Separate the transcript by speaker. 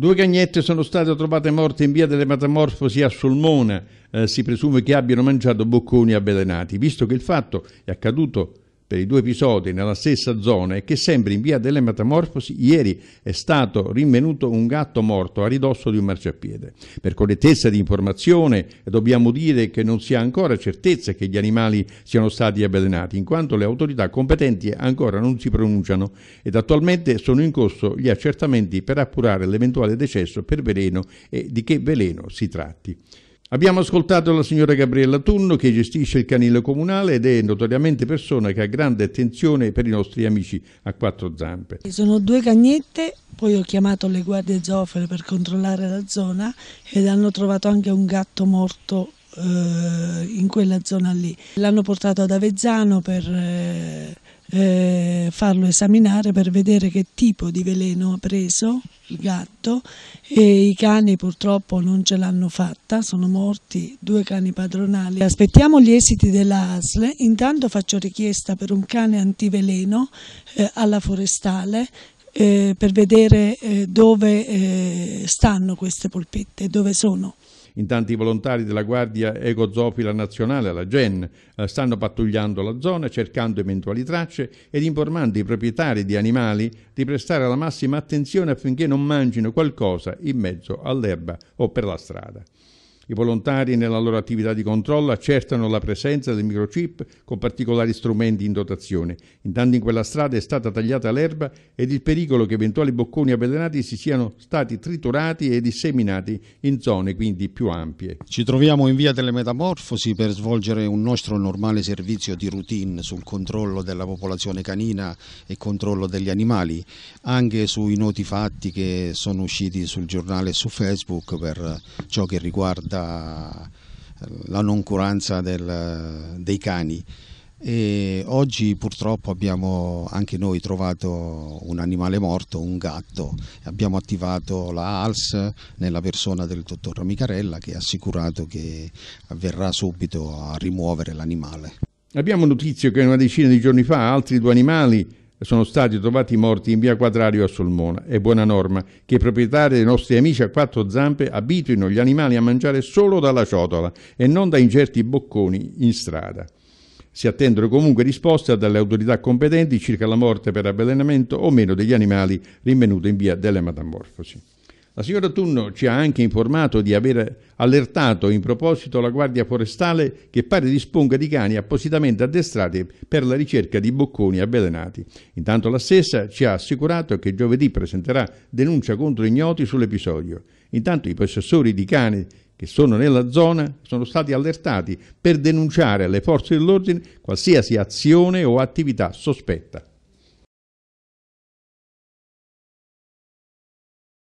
Speaker 1: Due cagnette sono state trovate morte in via delle Metamorfosi a Solmona. Eh, si presume che abbiano mangiato bocconi avvelenati. Visto che il fatto è accaduto per i due episodi nella stessa zona e che sembra in via delle metamorfosi ieri è stato rinvenuto un gatto morto a ridosso di un marciapiede. Per correttezza di informazione dobbiamo dire che non si ha ancora certezza che gli animali siano stati avvelenati, in quanto le autorità competenti ancora non si pronunciano ed attualmente sono in corso gli accertamenti per appurare l'eventuale decesso per veleno e di che veleno si tratti. Abbiamo ascoltato la signora Gabriella Tunno che gestisce il canile comunale ed è notoriamente persona che ha grande attenzione per i nostri amici a quattro zampe.
Speaker 2: Sono due cagnette, poi ho chiamato le guardie zoofile per controllare la zona ed hanno trovato anche un gatto morto eh, in quella zona lì. L'hanno portato ad Avezzano per eh, eh, farlo esaminare per vedere che tipo di veleno ha preso il gatto e i cani purtroppo non ce l'hanno fatta, sono morti due cani padronali. Aspettiamo gli esiti della ASL, intanto faccio richiesta per un cane antiveleno eh, alla forestale eh, per vedere eh, dove eh, stanno queste polpette, dove sono.
Speaker 1: Intanto i volontari della Guardia Ecozofila Nazionale, la GEN, eh, stanno pattugliando la zona cercando eventuali tracce ed informando i proprietari di animali di prestare la massima attenzione affinché non mangino qualcosa in mezzo all'erba o per la strada. I volontari nella loro attività di controllo accertano la presenza del microchip con particolari strumenti in dotazione. Intanto in quella strada è stata tagliata l'erba ed il pericolo che eventuali bocconi avvelenati si siano stati triturati e disseminati in zone quindi più ampie. Ci troviamo
Speaker 3: in via delle metamorfosi per svolgere un nostro normale servizio di routine sul controllo della popolazione canina e controllo degli animali, anche sui noti fatti che sono usciti sul giornale e su Facebook per ciò che riguarda stata la noncuranza del, dei cani. E oggi purtroppo abbiamo anche noi trovato un animale morto, un gatto. Abbiamo attivato la ALS nella persona del dottor Micarella che ha assicurato che verrà subito a rimuovere l'animale. Abbiamo
Speaker 1: notizie che una decina di giorni fa altri due animali sono stati trovati morti in via Quadrario a Solmona. È buona norma che i proprietari dei nostri amici a quattro zampe abituino gli animali a mangiare solo dalla ciotola e non da incerti bocconi in strada. Si attendono comunque risposte dalle autorità competenti circa la morte per avvelenamento o meno degli animali rinvenuti in via delle metamorfosi. La signora Tunno ci ha anche informato di aver allertato in proposito la Guardia Forestale che pare disponga di cani appositamente addestrati per la ricerca di bocconi avvelenati. Intanto la stessa ci ha assicurato che giovedì presenterà denuncia contro ignoti sull'episodio. Intanto i possessori di cani che sono nella zona sono stati allertati per denunciare alle forze dell'ordine qualsiasi azione o
Speaker 3: attività sospetta.